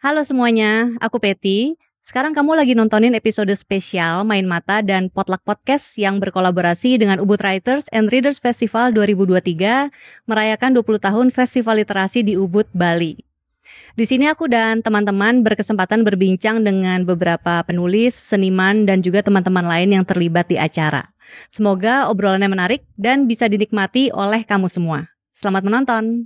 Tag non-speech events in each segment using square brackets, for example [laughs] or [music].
Halo semuanya, aku Peti. Sekarang kamu lagi nontonin episode spesial Main Mata dan Potluck Podcast yang berkolaborasi dengan Ubud Writers and Readers Festival 2023 merayakan 20 tahun Festival Literasi di Ubud, Bali. Di sini aku dan teman-teman berkesempatan berbincang dengan beberapa penulis, seniman, dan juga teman-teman lain yang terlibat di acara. Semoga obrolannya menarik dan bisa dinikmati oleh kamu semua. Selamat menonton!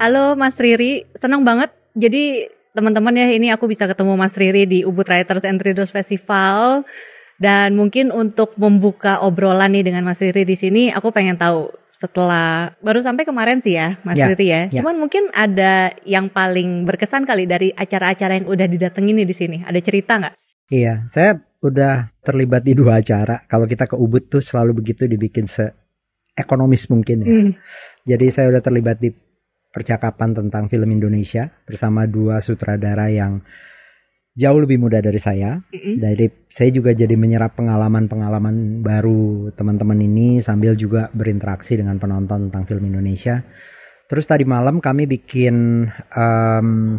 Halo Mas Riri, senang banget. Jadi teman-teman ya ini aku bisa ketemu Mas Riri di Ubud Writers and Readers Festival. Dan mungkin untuk membuka obrolan nih dengan Mas Riri di sini, aku pengen tahu setelah baru sampai kemarin sih ya Mas ya, Riri ya. ya. Cuman mungkin ada yang paling berkesan kali dari acara-acara yang udah didatengin nih di sini. Ada cerita nggak? Iya, saya udah terlibat di dua acara. Kalau kita ke Ubud tuh selalu begitu dibikin se ekonomis mungkin ya. Hmm. Jadi saya udah terlibat di percakapan tentang film Indonesia bersama dua sutradara yang jauh lebih muda dari saya. mm Dari saya juga jadi menyerap pengalaman-pengalaman baru teman-teman ini sambil juga berinteraksi dengan penonton tentang film Indonesia. Terus tadi malam kami bikin um,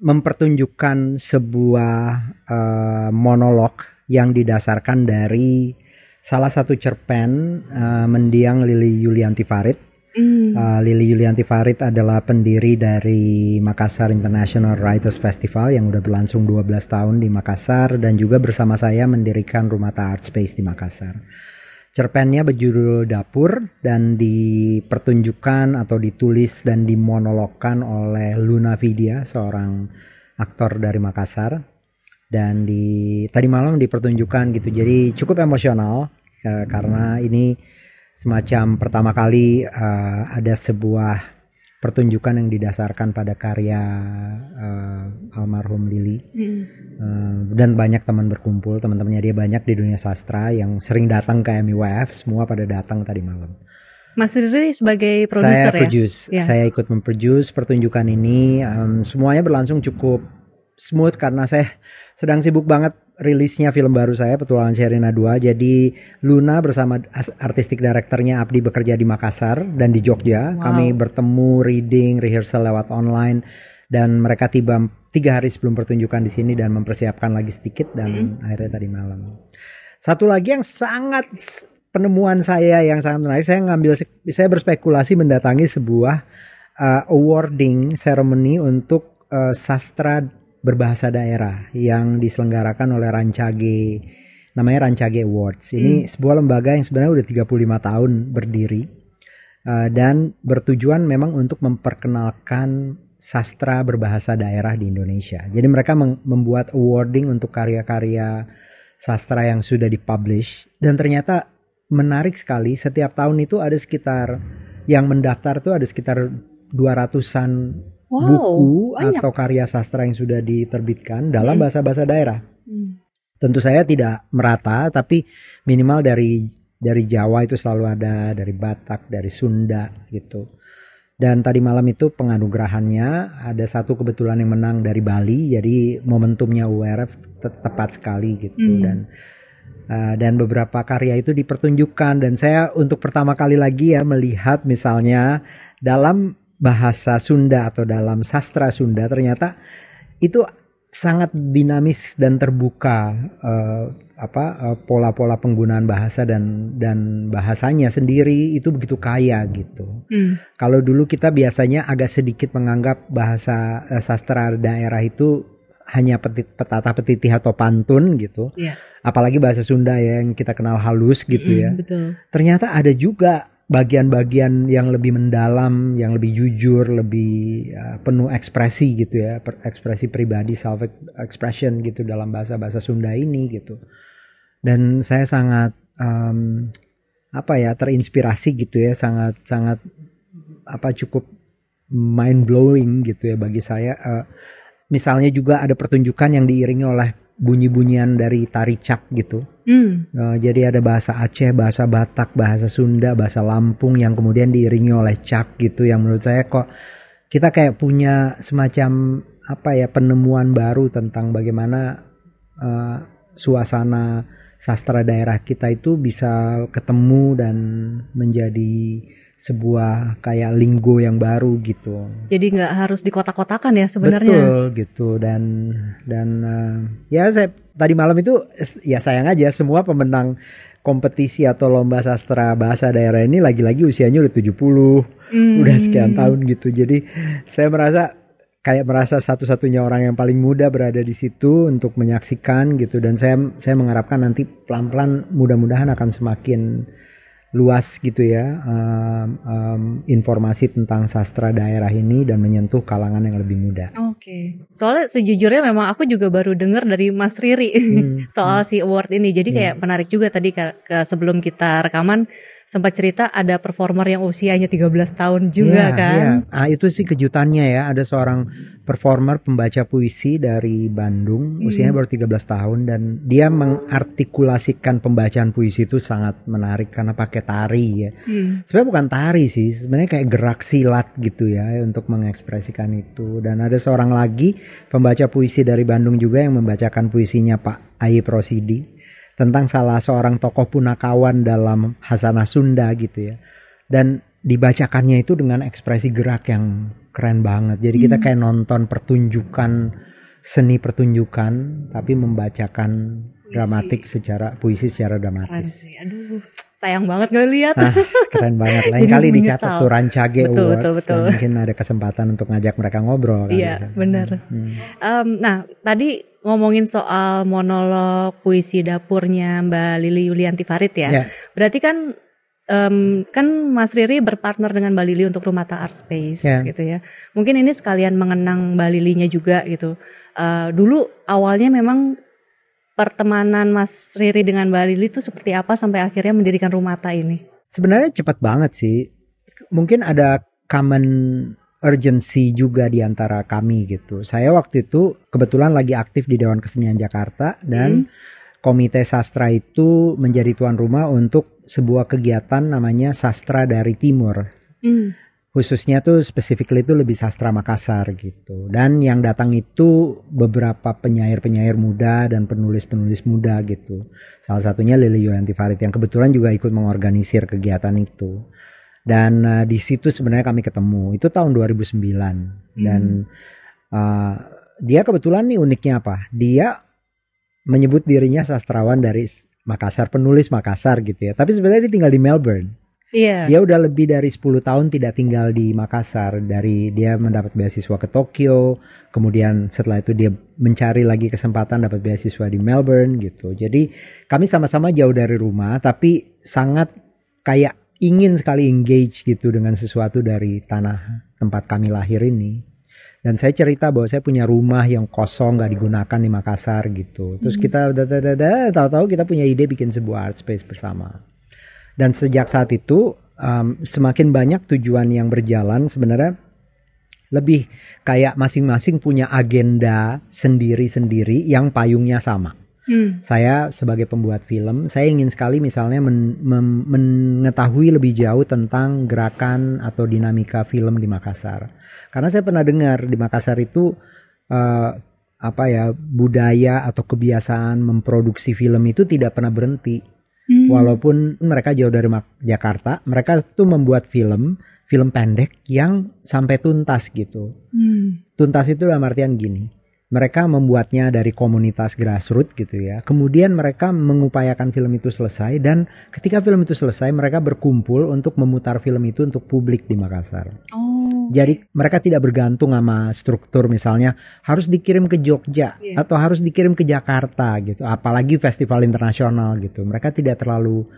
mempertunjukkan sebuah uh, monolog yang didasarkan dari salah satu cerpen uh, mendiang Lili Yulianti Farid Mm. Uh, Lili Yulianti Farid adalah pendiri dari Makassar International Writers Festival yang udah berlangsung 12 tahun di Makassar dan juga bersama saya mendirikan Ta Art Space di Makassar. Cerpennya berjudul Dapur dan dipertunjukkan atau ditulis dan dimonologkan oleh Luna Vidya, seorang aktor dari Makassar. Dan di tadi malam dipertunjukkan gitu, jadi cukup emosional uh, karena ini semacam pertama kali uh, ada sebuah pertunjukan yang didasarkan pada karya uh, almarhum Lili hmm. uh, dan banyak teman berkumpul teman-temannya dia banyak di dunia sastra yang sering datang ke MIWF semua pada datang tadi malam. Mas Riri sebagai produser saya ya? ya. saya ikut memproduce pertunjukan ini um, semuanya berlangsung cukup smooth karena saya sedang sibuk banget rilisnya film baru saya Petualangan Sherina 2. Jadi Luna bersama artistik direkturnya Abdi bekerja di Makassar dan di Jogja. Wow. Kami bertemu reading, rehearsal lewat online dan mereka tiba tiga hari sebelum pertunjukan di sini dan mempersiapkan lagi sedikit dan hmm. akhirnya tadi malam. Satu lagi yang sangat penemuan saya yang sangat menarik, saya ngambil saya berspekulasi mendatangi sebuah uh, awarding ceremony untuk uh, sastra berbahasa daerah yang diselenggarakan oleh Rancage namanya Rancage Awards. Ini hmm. sebuah lembaga yang sebenarnya udah 35 tahun berdiri uh, dan bertujuan memang untuk memperkenalkan sastra berbahasa daerah di Indonesia. Jadi mereka membuat awarding untuk karya-karya sastra yang sudah dipublish dan ternyata menarik sekali setiap tahun itu ada sekitar yang mendaftar tuh ada sekitar 200-an wow, buku banyak. atau karya sastra yang sudah diterbitkan dalam hmm. bahasa-bahasa daerah. Hmm. Tentu saya tidak merata, tapi minimal dari dari Jawa itu selalu ada, dari Batak, dari Sunda gitu. Dan tadi malam itu penganugerahannya ada satu kebetulan yang menang dari Bali, jadi momentumnya URF te tepat sekali gitu hmm. dan Uh, dan beberapa karya itu dipertunjukkan dan saya untuk pertama kali lagi ya melihat misalnya dalam bahasa Sunda atau dalam sastra Sunda ternyata itu sangat dinamis dan terbuka uh, apa pola eh, pola-pola penggunaan bahasa dan dan bahasanya sendiri itu begitu kaya gitu. Hmm. Kalau dulu kita biasanya agak sedikit menganggap bahasa uh, sastra daerah itu hanya peti, petata petitih atau pantun gitu. Yeah. Apalagi bahasa Sunda ya yang kita kenal halus gitu mm -hmm, ya. Betul. Ternyata ada juga bagian-bagian yang lebih mendalam, yang lebih jujur, lebih uh, penuh ekspresi gitu ya, per, ekspresi pribadi, self expression gitu dalam bahasa-bahasa Sunda ini gitu. Dan saya sangat um, apa ya terinspirasi gitu ya, sangat sangat apa cukup mind blowing gitu ya bagi saya. Uh, misalnya juga ada pertunjukan yang diiringi oleh bunyi-bunyian dari taricak gitu. Hmm. Uh, jadi ada bahasa Aceh, bahasa Batak, bahasa Sunda, bahasa Lampung yang kemudian diiringi oleh cak gitu yang menurut saya kok kita kayak punya semacam apa ya penemuan baru tentang bagaimana uh, suasana sastra daerah kita itu bisa ketemu dan menjadi sebuah kayak linggo yang baru gitu. Jadi nggak harus di dikotak-kotakan ya sebenarnya. Betul gitu dan dan uh, ya saya tadi malam itu ya sayang aja semua pemenang kompetisi atau lomba sastra bahasa daerah ini lagi-lagi usianya udah 70, hmm. udah sekian tahun gitu. Jadi saya merasa kayak merasa satu-satunya orang yang paling muda berada di situ untuk menyaksikan gitu dan saya saya mengharapkan nanti pelan-pelan mudah-mudahan akan semakin luas gitu ya um, um, informasi tentang sastra daerah ini dan menyentuh kalangan yang lebih muda. Oke, okay. soalnya sejujurnya memang aku juga baru dengar dari Mas Riri hmm, [laughs] soal hmm. si award ini, jadi hmm. kayak yeah. menarik juga tadi ke, ke sebelum kita rekaman sempat cerita ada performer yang usianya 13 tahun juga yeah, kan. Yeah. Ah itu sih kejutannya ya, ada seorang performer pembaca puisi dari Bandung, hmm. usianya baru 13 tahun dan dia mengartikulasikan pembacaan puisi itu sangat menarik karena pakai tari ya. Hmm. Sebenarnya bukan tari sih, sebenarnya kayak gerak silat gitu ya untuk mengekspresikan itu. Dan ada seorang lagi pembaca puisi dari Bandung juga yang membacakan puisinya Pak Ayi Prosidi tentang salah seorang tokoh punakawan dalam Hasanah Sunda gitu ya. Dan dibacakannya itu dengan ekspresi gerak yang keren banget. Jadi kita hmm. kayak nonton pertunjukan seni pertunjukan tapi membacakan dramatik secara puisi secara dramatis. Keren Aduh, sayang banget gak lihat. Ah, keren banget. Lain [laughs] Jadi kali menyesal. dicatat tuh Rancage betul, Awards. Betul, betul. Mungkin ada kesempatan untuk ngajak mereka ngobrol. Kan, iya, hmm. benar. Hmm. Um, nah, tadi ngomongin soal monolog puisi dapurnya Mbak Lili Yulianti Farid ya. Yeah. Berarti kan um, kan Mas Riri berpartner dengan Mbak Lili untuk Rumata Art Space yeah. gitu ya. Mungkin ini sekalian mengenang Mbak Lilinya juga gitu. Uh, dulu awalnya memang pertemanan Mas Riri dengan Mbak Lili itu seperti apa sampai akhirnya mendirikan rumah Rumata ini? Sebenarnya cepat banget sih. Mungkin ada common urgency juga di antara kami gitu. Saya waktu itu kebetulan lagi aktif di Dewan Kesenian Jakarta dan hmm. Komite Sastra itu menjadi tuan rumah untuk sebuah kegiatan namanya Sastra dari Timur. Hmm khususnya tuh specifically itu lebih sastra Makassar gitu dan yang datang itu beberapa penyair-penyair muda dan penulis-penulis muda gitu salah satunya Lili Yulianti Farid yang kebetulan juga ikut mengorganisir kegiatan itu dan uh, di situ sebenarnya kami ketemu itu tahun 2009 hmm. dan uh, dia kebetulan nih uniknya apa dia menyebut dirinya sastrawan dari Makassar penulis Makassar gitu ya tapi sebenarnya dia tinggal di Melbourne Iya. Dia udah lebih dari 10 tahun tidak tinggal di Makassar. Dari dia mendapat beasiswa ke Tokyo, kemudian setelah itu dia mencari lagi kesempatan dapat beasiswa di Melbourne gitu. Jadi kami sama-sama jauh dari rumah tapi sangat kayak ingin sekali engage gitu dengan sesuatu dari tanah tempat kami lahir ini dan saya cerita bahwa saya punya rumah yang kosong gak digunakan di Makassar gitu terus hmm. kita tahu-tahu kita punya ide bikin sebuah art space bersama dan sejak saat itu um, semakin banyak tujuan yang berjalan sebenarnya lebih kayak masing-masing punya agenda sendiri-sendiri yang payungnya sama. Hmm. Saya sebagai pembuat film, saya ingin sekali misalnya men, men, mengetahui lebih jauh tentang gerakan atau dinamika film di Makassar. Karena saya pernah dengar di Makassar itu uh, apa ya budaya atau kebiasaan memproduksi film itu tidak pernah berhenti Hmm. Walaupun mereka jauh dari Jakarta, mereka tuh membuat film, film pendek yang sampai tuntas gitu. Hmm. Tuntas itu dalam artian gini. Mereka membuatnya dari komunitas grassroots gitu ya. Kemudian mereka mengupayakan film itu selesai dan ketika film itu selesai mereka berkumpul untuk memutar film itu untuk publik di Makassar. Oh. Jadi mereka tidak bergantung sama struktur misalnya harus dikirim ke Jogja yeah. atau harus dikirim ke Jakarta gitu. Apalagi festival internasional gitu. Mereka tidak terlalu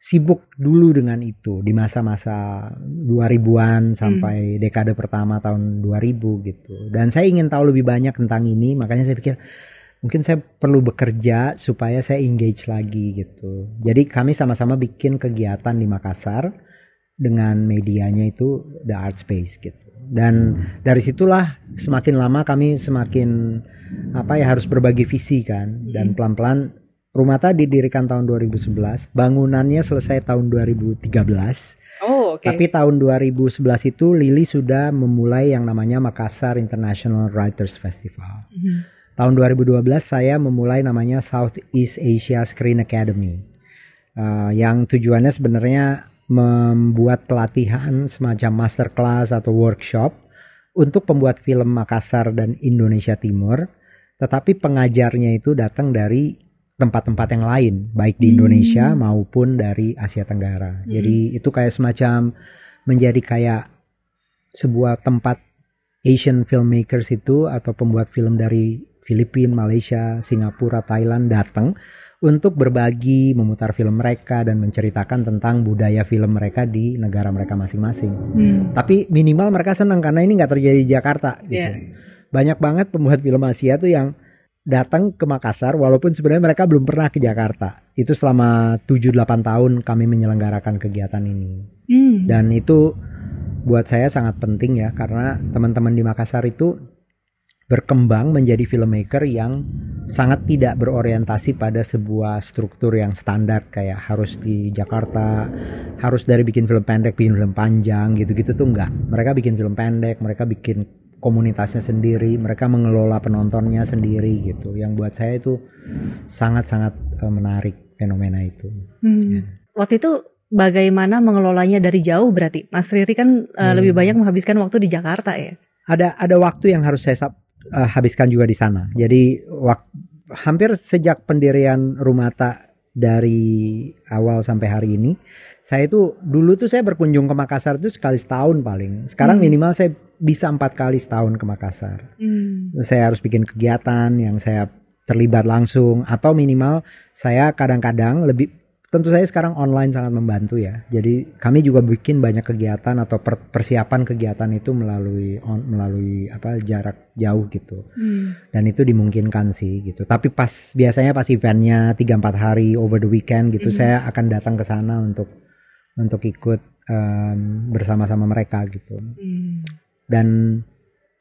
sibuk dulu dengan itu di masa-masa 2000-an sampai hmm. dekade pertama tahun 2000 gitu. Dan saya ingin tahu lebih banyak tentang ini, makanya saya pikir mungkin saya perlu bekerja supaya saya engage lagi gitu. Jadi kami sama-sama bikin kegiatan di Makassar dengan medianya itu the art space gitu dan dari situlah semakin lama kami semakin apa ya harus berbagi visi kan dan hmm. pelan-pelan rumah tadi didirikan tahun 2011 bangunannya selesai tahun 2013 oh okay. tapi tahun 2011 itu Lili sudah memulai yang namanya Makassar International Writers Festival mm -hmm. tahun 2012 saya memulai namanya Southeast Asia Screen Academy uh, yang tujuannya sebenarnya membuat pelatihan semacam masterclass atau workshop untuk pembuat film Makassar dan Indonesia Timur, tetapi pengajarnya itu datang dari tempat-tempat yang lain, baik di Indonesia hmm. maupun dari Asia Tenggara. Hmm. Jadi itu kayak semacam menjadi kayak sebuah tempat Asian filmmakers itu atau pembuat film dari Filipina, Malaysia, Singapura, Thailand datang untuk berbagi, memutar film mereka dan menceritakan tentang budaya film mereka di negara mereka masing-masing. Hmm. Tapi minimal mereka senang karena ini nggak terjadi di Jakarta gitu. Yeah. Banyak banget pembuat film Asia tuh yang datang ke Makassar walaupun sebenarnya mereka belum pernah ke Jakarta. Itu selama 7-8 tahun kami menyelenggarakan kegiatan ini. Hmm. Dan itu buat saya sangat penting ya karena teman-teman di Makassar itu berkembang menjadi filmmaker yang sangat tidak berorientasi pada sebuah struktur yang standar kayak harus di Jakarta, harus dari bikin film pendek, bikin film panjang gitu-gitu tuh enggak. Mereka bikin film pendek, mereka bikin komunitasnya sendiri, mereka mengelola penontonnya sendiri gitu. Yang buat saya itu sangat-sangat e, menarik fenomena itu. Hmm. Ya. Waktu itu bagaimana mengelolanya dari jauh berarti Mas Riri kan e, hmm. lebih banyak menghabiskan waktu di Jakarta ya ada ada waktu yang harus saya uh, habiskan juga di sana. Jadi wak hampir sejak pendirian rumah tak dari awal sampai hari ini, saya itu dulu tuh saya berkunjung ke Makassar itu sekali setahun paling. Sekarang hmm. minimal saya bisa empat kali setahun ke Makassar. Hmm. Saya harus bikin kegiatan yang saya terlibat langsung atau minimal saya kadang-kadang lebih tentu saja sekarang online sangat membantu ya. Jadi kami juga bikin banyak kegiatan atau persiapan kegiatan itu melalui on, melalui apa jarak jauh gitu. Hmm. Dan itu dimungkinkan sih gitu. Tapi pas biasanya pas eventnya 3 4 hari over the weekend gitu hmm. saya akan datang ke sana untuk untuk ikut um, bersama-sama mereka gitu. Hmm. Dan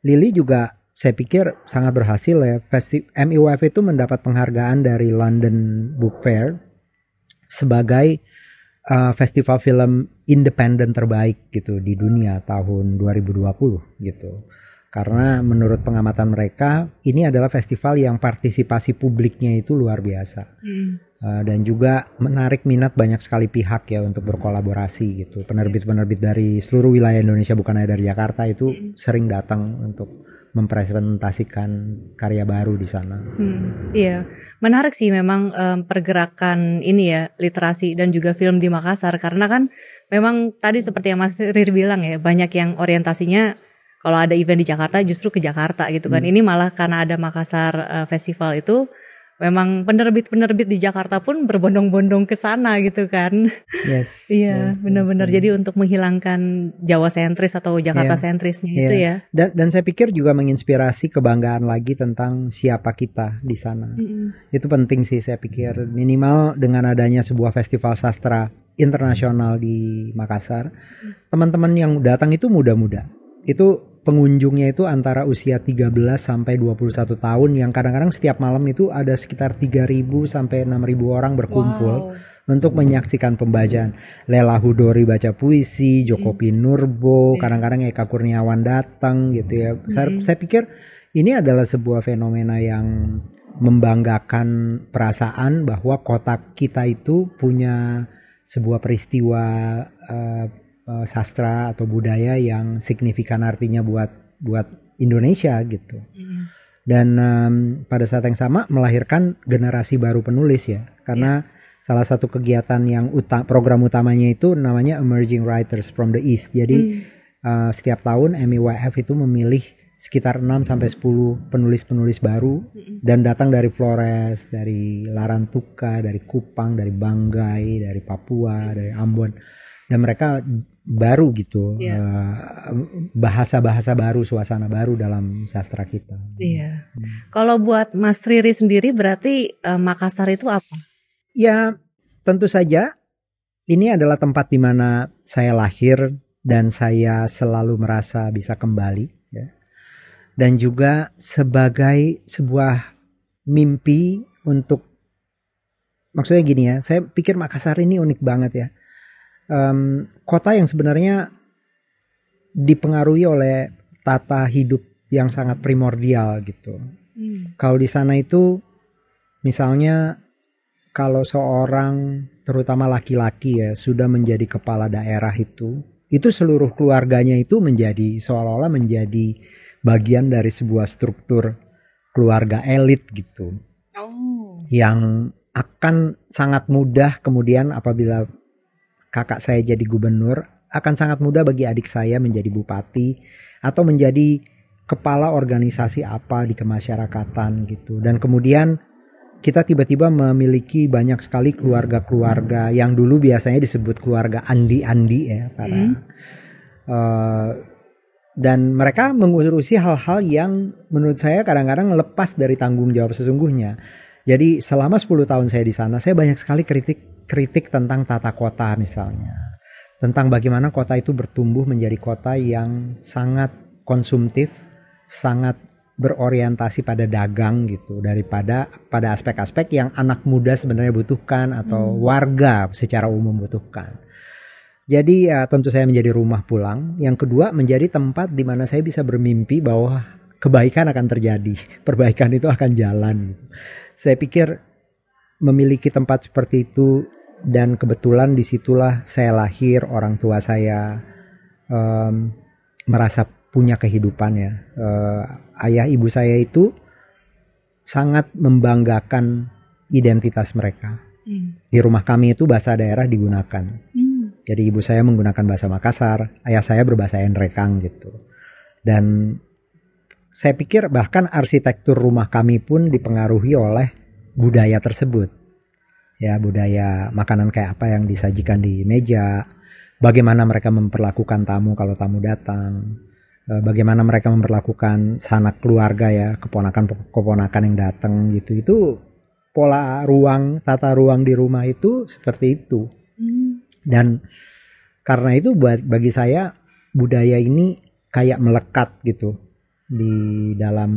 Lily juga saya pikir sangat berhasil ya. festival MIWF itu mendapat penghargaan dari London Book Fair sebagai uh, festival film independen terbaik gitu di dunia tahun 2020 gitu. Karena menurut pengamatan mereka ini adalah festival yang partisipasi publiknya itu luar biasa. Hmm. Uh, dan juga menarik minat banyak sekali pihak ya untuk berkolaborasi gitu. Penerbit-penerbit dari seluruh wilayah Indonesia bukan hanya dari Jakarta itu hmm. sering datang untuk mempresentasikan karya baru di sana. Hmm, iya, menarik sih memang um, pergerakan ini ya literasi dan juga film di Makassar karena kan memang tadi seperti yang Mas Rir bilang ya banyak yang orientasinya kalau ada event di Jakarta justru ke Jakarta gitu kan. Hmm. Ini malah karena ada Makassar uh, Festival itu memang penerbit-penerbit di Jakarta pun berbondong-bondong ke sana gitu kan. Yes. [laughs] Iya, yeah, yes, benar-benar. Yes, Jadi untuk menghilangkan Jawa sentris atau Jakarta yeah. sentrisnya yeah. itu ya. Dan dan saya pikir juga menginspirasi kebanggaan lagi tentang siapa kita di sana. Mm-hmm. Itu penting sih saya pikir minimal dengan adanya sebuah festival sastra internasional di Makassar, mm. teman-teman yang datang itu muda-muda. Itu pengunjungnya itu antara usia 13 sampai 21 tahun yang kadang-kadang setiap malam itu ada sekitar 3.000 sampai 6.000 orang berkumpul wow. untuk menyaksikan pembacaan. Lela Hudori baca puisi, Joko iya. Pinurbo, iya. kadang-kadang Eka Kurniawan datang gitu ya. Saya, iya. saya pikir ini adalah sebuah fenomena yang membanggakan perasaan bahwa kota kita itu punya sebuah peristiwa uh, Eh, sastra atau budaya yang signifikan artinya buat buat Indonesia gitu. Mm. Dan um, pada saat yang sama melahirkan generasi baru penulis ya, karena yeah. salah satu kegiatan yang uta program utamanya itu namanya Emerging Writers from the East. Jadi mm. uh, setiap tahun MIWF itu memilih sekitar 6 sampai 10 penulis-penulis baru mm dan datang dari Flores, dari Larantuka, dari Kupang, dari Banggai, dari Papua, mm dari Ambon. Dan mereka baru gitu bahasa iya. eh, bahasa-bahasa baru suasana baru dalam sastra kita. Iya. Yeah. Hmm. Kalau buat Mas Riri sendiri berarti eh, Makassar itu apa? Ya tentu saja ini adalah tempat di mana saya lahir dan saya selalu merasa bisa kembali ya. Dan juga sebagai sebuah mimpi untuk maksudnya gini ya, saya pikir Makassar ini unik banget ya um, kota yang sebenarnya dipengaruhi oleh tata hidup yang sangat primordial gitu. Hmm. Kalau di sana itu misalnya kalau seorang terutama laki-laki ya sudah menjadi kepala daerah itu, itu seluruh keluarganya itu menjadi seolah-olah menjadi bagian dari sebuah struktur keluarga elit gitu. Oh. Yang akan sangat mudah kemudian apabila kakak saya jadi gubernur, akan sangat mudah bagi adik saya menjadi bupati atau menjadi kepala organisasi apa di kemasyarakatan gitu. Dan kemudian kita tiba-tiba memiliki banyak sekali keluarga-keluarga yang dulu biasanya disebut keluarga andi-andi ya para hmm. uh, dan mereka mengurusi hal-hal yang menurut saya kadang-kadang lepas dari tanggung jawab sesungguhnya. Jadi selama 10 tahun saya di sana saya banyak sekali kritik kritik tentang tata kota misalnya. Tentang bagaimana kota itu bertumbuh menjadi kota yang sangat konsumtif, sangat berorientasi pada dagang gitu daripada pada aspek-aspek yang anak muda sebenarnya butuhkan atau hmm. warga secara umum butuhkan. Jadi ya, tentu saya menjadi rumah pulang. Yang kedua menjadi tempat di mana saya bisa bermimpi bahwa kebaikan akan terjadi, [laughs] perbaikan itu akan jalan. Saya pikir memiliki tempat seperti itu dan kebetulan disitulah saya lahir orang tua saya um, merasa punya kehidupan ya uh, ayah ibu saya itu sangat membanggakan identitas mereka hmm. di rumah kami itu bahasa daerah digunakan hmm. jadi ibu saya menggunakan bahasa Makassar ayah saya berbahasa Enrekang gitu dan saya pikir bahkan arsitektur rumah kami pun dipengaruhi oleh budaya tersebut ya budaya makanan kayak apa yang disajikan di meja, bagaimana mereka memperlakukan tamu kalau tamu datang, e, bagaimana mereka memperlakukan sanak keluarga ya keponakan keponakan yang datang gitu itu pola ruang tata ruang di rumah itu seperti itu hmm. dan karena itu buat bagi saya budaya ini kayak melekat gitu di dalam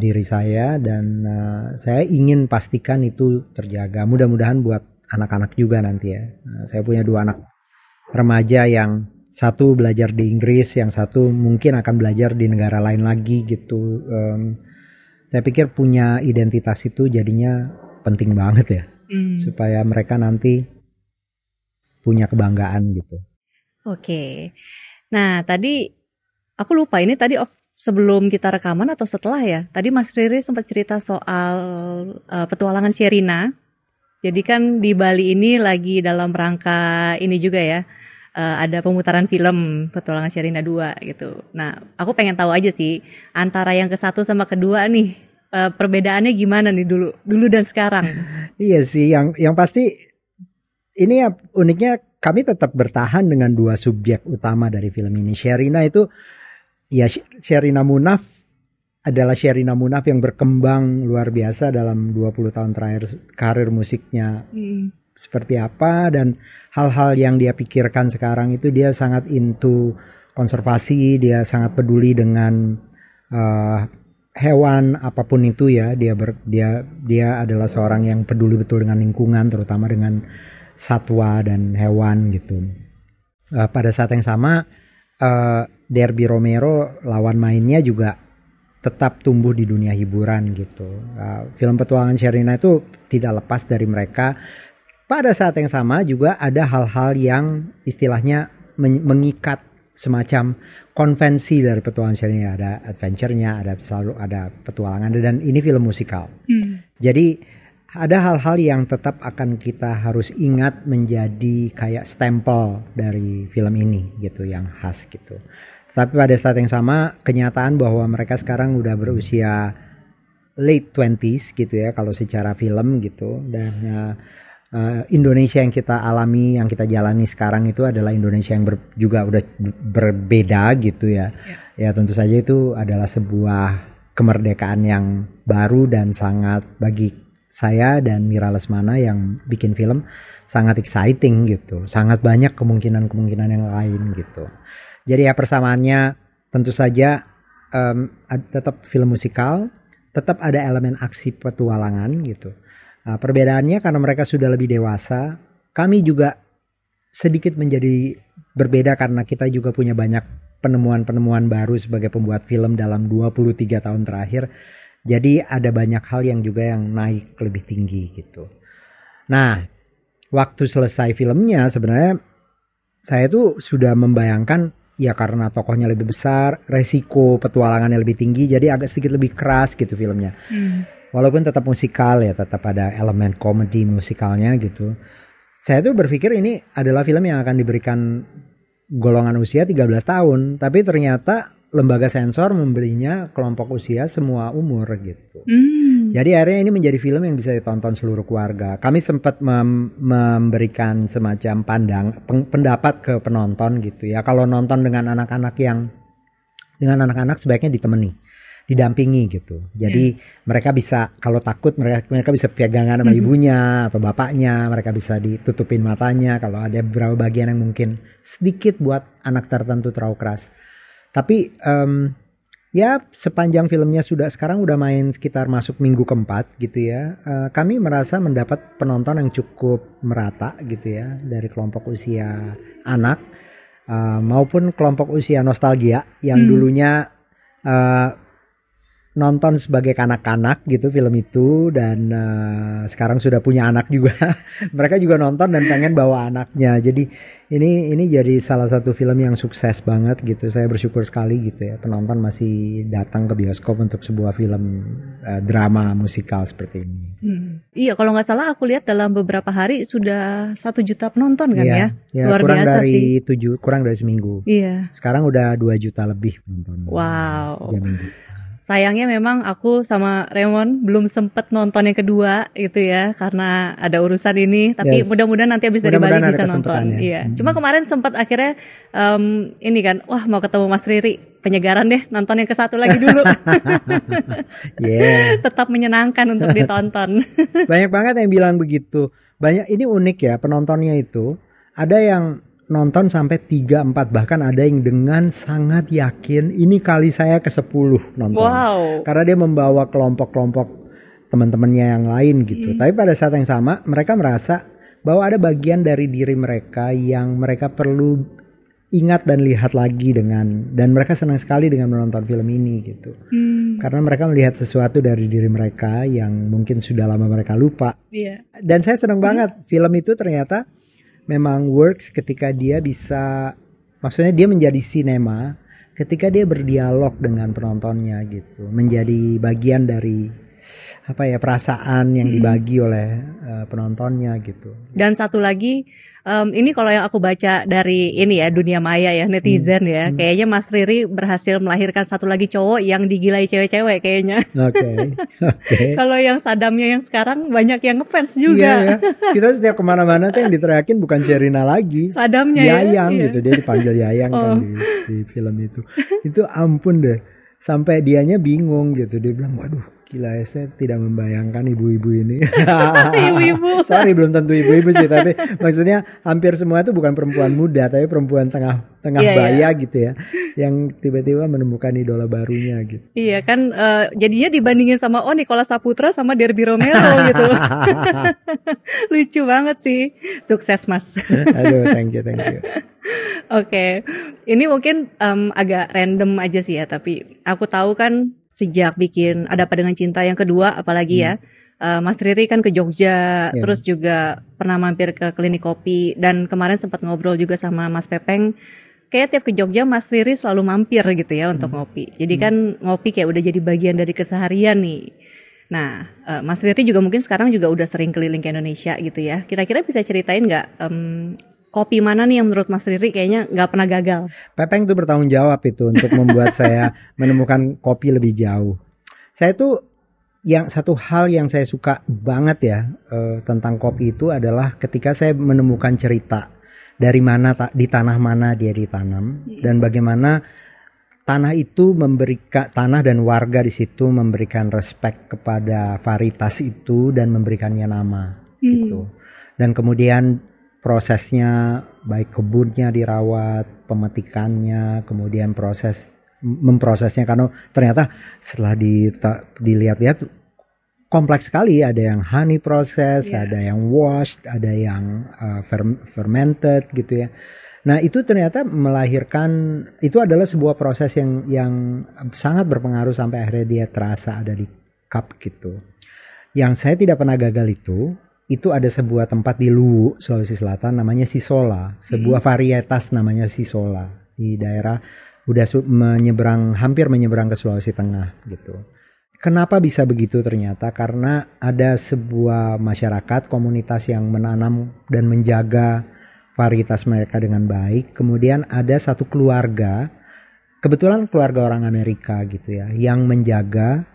diri saya dan uh, saya ingin pastikan itu terjaga. Mudah-mudahan buat anak-anak juga nanti ya. Uh, saya punya dua anak remaja yang satu belajar di Inggris, yang satu mungkin akan belajar di negara lain lagi gitu. Um, saya pikir punya identitas itu jadinya penting banget ya, mm. supaya mereka nanti punya kebanggaan gitu. Oke, okay. nah tadi aku lupa ini tadi off sebelum kita rekaman atau setelah ya. Tadi Mas Riri sempat cerita soal uh, petualangan Sherina. Jadi kan di Bali ini lagi dalam rangka ini juga ya. Uh, ada pemutaran film Petualangan Sherina 2 gitu. Nah, aku pengen tahu aja sih antara yang ke satu sama kedua nih uh, perbedaannya gimana nih dulu dulu dan sekarang. [laughs] iya sih, yang yang pasti ini ya uniknya kami tetap bertahan dengan dua subjek utama dari film ini. Sherina itu ya Sherina Munaf adalah Sherina Munaf yang berkembang luar biasa dalam 20 tahun terakhir karir musiknya hmm. seperti apa dan hal-hal yang dia pikirkan sekarang itu dia sangat into konservasi dia sangat peduli dengan uh, hewan apapun itu ya dia ber, dia dia adalah seorang yang peduli betul dengan lingkungan terutama dengan satwa dan hewan gitu uh, pada saat yang sama uh, Derby Romero lawan mainnya juga tetap tumbuh di dunia hiburan gitu. Uh, film petualangan Sherina itu tidak lepas dari mereka. Pada saat yang sama juga ada hal-hal yang istilahnya men mengikat semacam konvensi dari petualangan Sherina ada adventure-nya, ada selalu ada petualangan dan ini film musikal. Hmm. Jadi ada hal-hal yang tetap akan kita harus ingat menjadi kayak stempel dari film ini gitu yang khas gitu. Tapi pada saat yang sama kenyataan bahwa mereka sekarang udah berusia late twenties gitu ya kalau secara film gitu dan uh, Indonesia yang kita alami yang kita jalani sekarang itu adalah Indonesia yang ber, juga udah berbeda gitu ya. ya. Ya tentu saja itu adalah sebuah kemerdekaan yang baru dan sangat bagi saya dan Mira Lesmana yang bikin film sangat exciting gitu. Sangat banyak kemungkinan-kemungkinan yang lain gitu. Jadi ya persamaannya tentu saja um, tetap film musikal, tetap ada elemen aksi petualangan gitu. Uh, perbedaannya karena mereka sudah lebih dewasa, kami juga sedikit menjadi berbeda karena kita juga punya banyak penemuan-penemuan baru sebagai pembuat film dalam 23 tahun terakhir. Jadi ada banyak hal yang juga yang naik lebih tinggi gitu. Nah, waktu selesai filmnya sebenarnya saya tuh sudah membayangkan ya karena tokohnya lebih besar, resiko petualangannya lebih tinggi, jadi agak sedikit lebih keras gitu filmnya. Hmm. Walaupun tetap musikal ya, tetap ada elemen komedi musikalnya gitu. Saya tuh berpikir ini adalah film yang akan diberikan golongan usia 13 tahun, tapi ternyata lembaga sensor memberinya kelompok usia semua umur gitu. Mm. Jadi akhirnya ini menjadi film yang bisa ditonton seluruh keluarga. Kami sempat mem memberikan semacam pandang pendapat ke penonton gitu ya. Kalau nonton dengan anak-anak yang dengan anak-anak sebaiknya ditemani didampingi gitu. Jadi yeah. mereka bisa kalau takut mereka mereka bisa pegangan sama hmm. ibunya atau bapaknya, mereka bisa ditutupin matanya kalau ada beberapa bagian yang mungkin sedikit buat anak tertentu terlalu keras. Tapi um, ya sepanjang filmnya sudah sekarang udah main sekitar masuk minggu keempat gitu ya uh, kami merasa mendapat penonton yang cukup merata gitu ya dari kelompok usia anak uh, maupun kelompok usia nostalgia yang hmm. dulunya uh, nonton sebagai kanak-kanak gitu film itu dan uh, sekarang sudah punya anak juga. [laughs] Mereka juga nonton dan pengen bawa anaknya. Jadi ini ini jadi salah satu film yang sukses banget gitu. Saya bersyukur sekali gitu ya penonton masih datang ke bioskop untuk sebuah film uh, drama musikal seperti ini. Hmm. Iya kalau nggak salah aku lihat dalam beberapa hari sudah satu juta penonton kan iya, ya. ya Luar kurang biasa dari sih. Tujuh, kurang dari seminggu. Iya. Sekarang udah dua juta lebih penonton. Wow. Tiga minggu sayangnya memang aku sama Raymond belum sempet nonton yang kedua gitu ya karena ada urusan ini tapi yes. mudah-mudahan nanti habis dari Bali bisa nonton iya hmm. cuma kemarin sempat akhirnya um, ini kan wah mau ketemu Mas Riri penyegaran deh nonton yang ke satu lagi dulu [laughs] tetap menyenangkan untuk ditonton banyak banget yang bilang begitu banyak ini unik ya penontonnya itu ada yang nonton sampai 3 4 bahkan ada yang dengan sangat yakin ini kali saya ke 10 nonton. Wow. Karena dia membawa kelompok-kelompok teman-temannya yang lain gitu. Hmm. Tapi pada saat yang sama mereka merasa bahwa ada bagian dari diri mereka yang mereka perlu ingat dan lihat lagi dengan dan mereka senang sekali dengan menonton film ini gitu hmm. karena mereka melihat sesuatu dari diri mereka yang mungkin sudah lama mereka lupa yeah. dan saya senang hmm. banget film itu ternyata memang works ketika dia bisa maksudnya dia menjadi sinema ketika dia berdialog dengan penontonnya gitu menjadi bagian dari apa ya perasaan yang hmm. dibagi oleh uh, penontonnya gitu. Dan satu lagi um, ini kalau yang aku baca dari ini ya dunia maya ya hmm. netizen ya, hmm. ya kayaknya Mas Riri berhasil melahirkan satu lagi cowok yang digilai cewek-cewek kayaknya. Oke. Okay. [laughs] Okay. kalau yang Sadamnya yang sekarang banyak yang ngefans iya, juga. Iya, ya. [laughs] Kita setiap kemana-mana tuh yang diteriakin bukan Sherina lagi. Sadamnya ya? Yayang ya? gitu dia dipanggil Yayang kan oh. kan di, di film itu. Itu ampun deh sampai dianya bingung gitu dia bilang waduh Gila ya, saya tidak membayangkan ibu-ibu ini. [laughs] [laughs] ibu-ibu. Sorry, belum tentu ibu-ibu sih, tapi maksudnya hampir semua itu bukan perempuan muda, tapi perempuan tengah tengah yeah, iya. baya yeah. gitu ya, yang tiba-tiba menemukan idola barunya gitu. Iya kan, uh, jadinya dibandingin sama oh Nikola Saputra sama Derby Romero [laughs] gitu. Lucu banget sih, sukses mas. Aduh, thank you, thank you. Oke, okay. ini mungkin um, agak random aja sih ya, tapi aku tahu kan sejak bikin hmm. ada apa dengan cinta yang kedua apalagi ya. hmm. ya uh, Mas Riri kan ke Jogja yeah. terus juga pernah mampir ke klinik kopi dan kemarin sempat ngobrol juga sama Mas Pepeng kayak tiap ke Jogja Mas Riri selalu mampir gitu ya untuk hmm. ngopi jadi hmm. kan ngopi kayak udah jadi bagian dari keseharian nih Nah, eh, Mas Riri juga mungkin sekarang juga udah sering keliling ke Indonesia gitu ya. Kira-kira bisa ceritain nggak um, kopi mana nih yang menurut Mas Riri kayaknya nggak pernah gagal? Pepeng tuh bertanggung jawab itu untuk membuat saya [laughs] menemukan kopi lebih jauh. Saya tuh yang satu hal yang saya suka banget ya uh, tentang kopi itu adalah ketika saya menemukan cerita dari mana ta di tanah mana dia ditanam dan bagaimana tanah itu memberikan tanah dan warga di situ memberikan respect kepada varietas itu dan memberikannya nama hmm. gitu. Mm. Dan kemudian prosesnya baik kebunnya dirawat, pemetikannya, kemudian proses memprosesnya karena ternyata setelah di, dilihat-lihat kompleks sekali ada yang honey proses, yeah. ada yang washed, ada yang uh, fermented gitu ya. Nah, itu ternyata melahirkan itu adalah sebuah proses yang yang sangat berpengaruh sampai akhirnya dia terasa ada di cup gitu. Yang saya tidak pernah gagal itu itu ada sebuah tempat di Luwu, Sulawesi Selatan namanya Sisola, sebuah hmm. varietas namanya Sisola di daerah udah menyeberang hampir menyeberang ke Sulawesi Tengah gitu. Kenapa bisa begitu ternyata karena ada sebuah masyarakat komunitas yang menanam dan menjaga varietas mereka dengan baik. Kemudian ada satu keluarga kebetulan keluarga orang Amerika gitu ya yang menjaga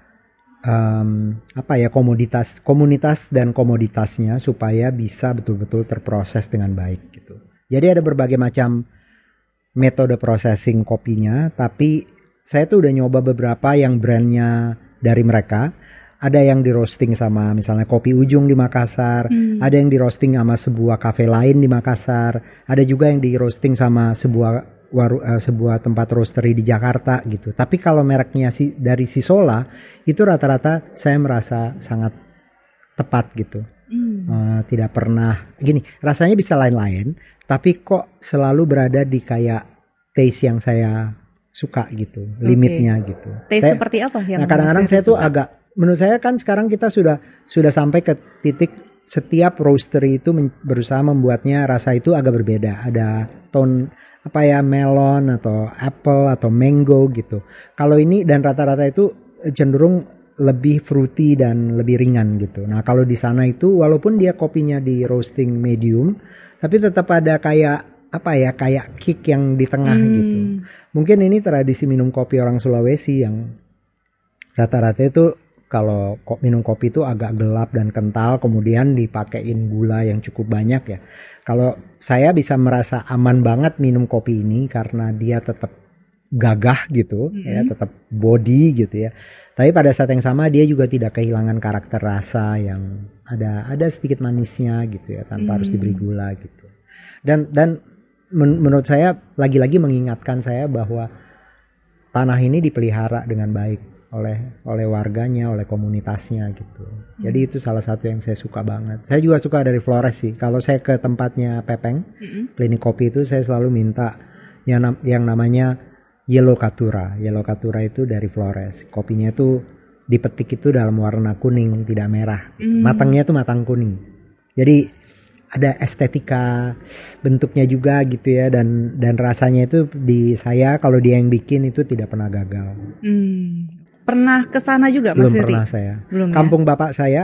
um, apa ya komoditas komunitas dan komoditasnya supaya bisa betul-betul terproses dengan baik gitu. Jadi ada berbagai macam metode processing kopinya, tapi saya tuh udah nyoba beberapa yang brandnya dari mereka. Ada yang di roasting sama misalnya kopi ujung di Makassar, hmm. ada yang di roasting sama sebuah kafe lain di Makassar, ada juga yang di roasting sama sebuah waru, uh, sebuah tempat roastery di Jakarta gitu. Tapi kalau mereknya si dari Sisola itu rata-rata saya merasa sangat tepat gitu. Hmm. Uh, tidak pernah gini, rasanya bisa lain-lain, tapi kok selalu berada di kayak taste yang saya suka gitu, okay. limitnya gitu. Taste saya, seperti apa nah, yang Nah, kadang-kadang saya, saya tuh agak menurut saya kan sekarang kita sudah sudah sampai ke titik setiap roastery itu berusaha membuatnya rasa itu agak berbeda. Ada tone apa ya melon atau apple atau mango gitu. Kalau ini dan rata-rata itu cenderung lebih fruity dan lebih ringan gitu. Nah kalau di sana itu walaupun dia kopinya di roasting medium, tapi tetap ada kayak apa ya kayak kick yang di tengah hmm. gitu. Mungkin ini tradisi minum kopi orang Sulawesi yang rata-rata itu kalau minum kopi itu agak gelap dan kental kemudian dipakein gula yang cukup banyak ya. Kalau saya bisa merasa aman banget minum kopi ini karena dia tetap gagah gitu ya, mm-hmm. ya, tetap body gitu ya. Tapi pada saat yang sama dia juga tidak kehilangan karakter rasa yang ada ada sedikit manisnya gitu ya tanpa mm. harus diberi mm-hmm. gula gitu. Dan dan men- menurut saya lagi-lagi mengingatkan saya bahwa tanah ini dipelihara dengan baik oleh oleh warganya, oleh komunitasnya gitu. Hmm. Jadi itu salah satu yang saya suka banget. Saya juga suka dari Flores sih. Kalau saya ke tempatnya Pepeng, hmm. klinik kopi itu saya selalu minta yang yang namanya Yellow Katura. Yellow Katura itu dari Flores. Kopinya itu dipetik itu dalam warna kuning, tidak merah. Gitu. Hmm. Matangnya itu matang kuning. Jadi ada estetika bentuknya juga gitu ya dan dan rasanya itu di saya kalau dia yang bikin itu tidak pernah gagal. Hmm, pernah ke sana juga Mas Belum pernah saya. Belum ya? Kampung ya? bapak saya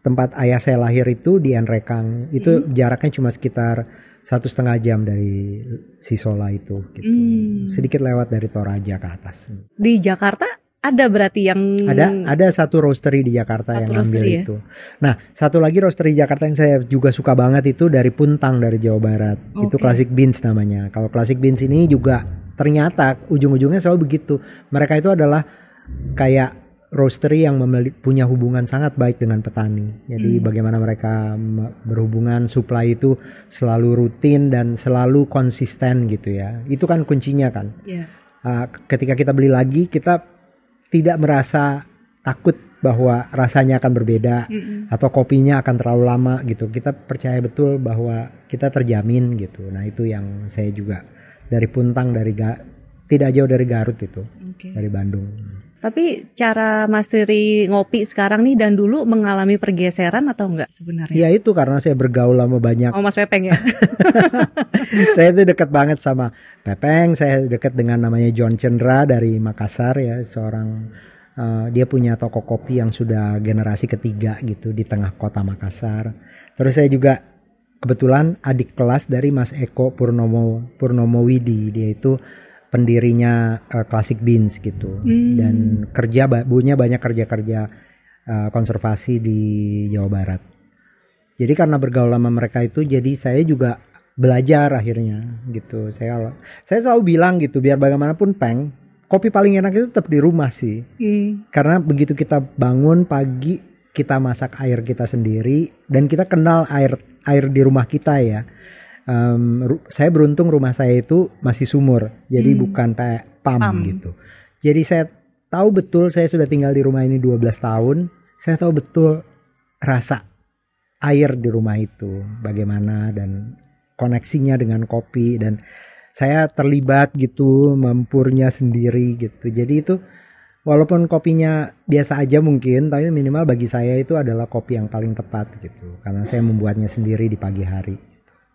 tempat ayah saya lahir itu di Enrekang. Itu hmm. jaraknya cuma sekitar satu setengah jam dari Sisola itu gitu. Hmm. Sedikit lewat dari Toraja ke atas. Di Jakarta ada berarti yang ada ada satu roastery di Jakarta satu yang ambil ya? itu. Nah, satu lagi roastery Jakarta yang saya juga suka banget itu dari Puntang dari Jawa Barat. Okay. Itu Classic Beans namanya. Kalau Classic Beans ini juga ternyata ujung-ujungnya selalu begitu. Mereka itu adalah kayak roastery yang punya hubungan sangat baik dengan petani. Jadi hmm. bagaimana mereka berhubungan supply itu selalu rutin dan selalu konsisten gitu ya. Itu kan kuncinya kan. Yeah. Iya. Uh, ketika kita beli lagi kita tidak merasa takut bahwa rasanya akan berbeda mm atau kopinya akan terlalu lama gitu. Kita percaya betul bahwa kita terjamin gitu. Nah itu yang saya juga dari Puntang dari Ga tidak jauh dari Garut itu okay. dari Bandung. Tapi cara Mas Riri ngopi sekarang nih dan dulu mengalami pergeseran atau enggak sebenarnya? Ya itu karena saya bergaul sama banyak. Oh Mas Pepeng ya? [laughs] saya itu dekat banget sama Pepeng. Saya dekat dengan namanya John Chandra dari Makassar ya. Seorang uh, dia punya toko kopi yang sudah generasi ketiga gitu di tengah kota Makassar. Terus saya juga kebetulan adik kelas dari Mas Eko Purnomo Purnomo Widi. Dia itu pendirinya uh, Classic Beans gitu hmm. dan kerja punya banyak kerja-kerja uh, konservasi di Jawa Barat. Jadi karena bergaul sama mereka itu jadi saya juga belajar akhirnya gitu. Saya saya selalu bilang gitu biar bagaimanapun peng kopi paling enak itu tetap di rumah sih. Hmm. Karena begitu kita bangun pagi kita masak air kita sendiri dan kita kenal air air di rumah kita ya um, saya beruntung rumah saya itu masih sumur, jadi hmm. bukan pam, pam gitu. Jadi saya tahu betul saya sudah tinggal di rumah ini 12 tahun, saya tahu betul rasa air di rumah itu bagaimana dan koneksinya dengan kopi dan saya terlibat gitu mampurnya sendiri gitu. Jadi itu walaupun kopinya biasa aja mungkin tapi minimal bagi saya itu adalah kopi yang paling tepat gitu karena saya membuatnya sendiri di pagi hari